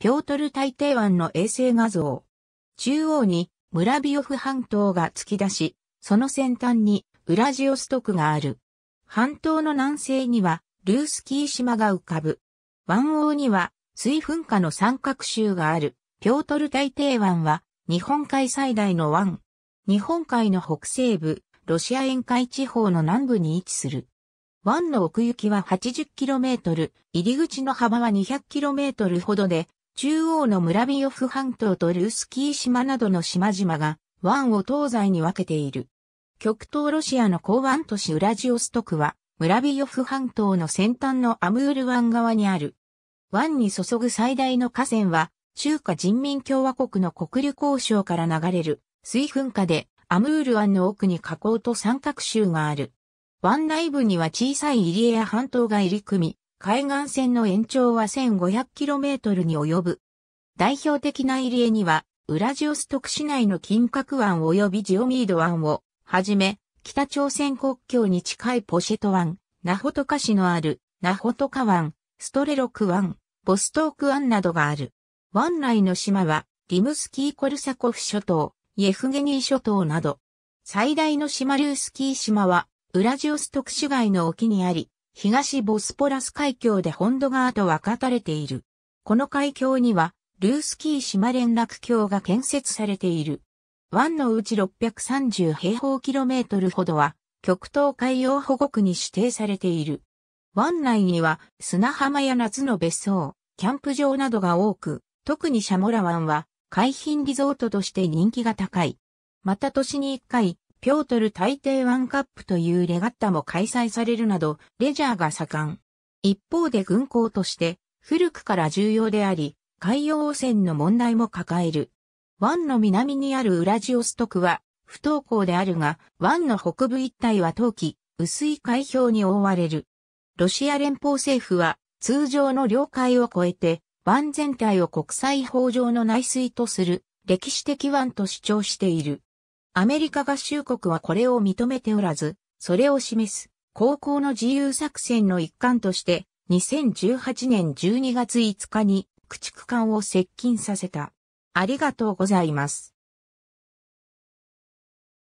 ピョートル大帝湾の衛星画像。中央にムラビオフ半島が突き出し、その先端にウラジオストクがある。半島の南西にはルースキー島が浮かぶ。湾王には水噴火の三角州がある。ピョートル大帝湾は日本海最大の湾。日本海の北西部、ロシア沿海地方の南部に位置する。湾の奥行きは 80km、入り口の幅は 200km ほどで、中央のムラビヨフ半島とルースキー島などの島々が湾を東西に分けている。極東ロシアの港湾都市ウラジオストクは、ムラビヨフ半島の先端のアムール湾側にある。湾に注ぐ最大の河川は、中華人民共和国の国流交渉から流れる水噴火で、アムール湾の奥に河口と三角州がある。湾内部には小さい入り江や半島が入り組み、海岸線の延長は 1500km に及ぶ。代表的な入り江には、ウラジオストク市内の金閣湾及びジオミード湾を、はじめ、北朝鮮国境に近いポシェト湾、ナホトカ市のある、ナホトカ湾、ストレロク湾、ボストーク湾などがある。湾内の島は、リムスキー・コルサコフ諸島、イェフゲニー諸島など、最大の島リュースキー島は、ウラジオストク市街の沖にあり、東ボスポラス海峡で本土側と分かたれている。この海峡には、ルースキー島連絡橋が建設されている。湾のうち630平方キロメートルほどは、極東海洋保護区に指定されている。湾内には砂浜や夏の別荘、キャンプ場などが多く、特にシャモラ湾は海浜リゾートとして人気が高い。また年に1回、ピョートル大帝ワンカップというレガッタも開催されるなど、レジャーが盛ん。一方で軍港として、古くから重要であり、海洋汚染の問題も抱える。湾の南にあるウラジオストクは、不登校であるが、湾の北部一帯は冬季、薄い海氷に覆われる。ロシア連邦政府は、通常の領海を超えて、湾全体を国際法上の内水とする、歴史的湾と主張している。アメリカ合衆国はこれを認めておらず、それを示す、高校の自由作戦の一環として、2018年12月5日に駆逐艦を接近させた。ありがとうございます。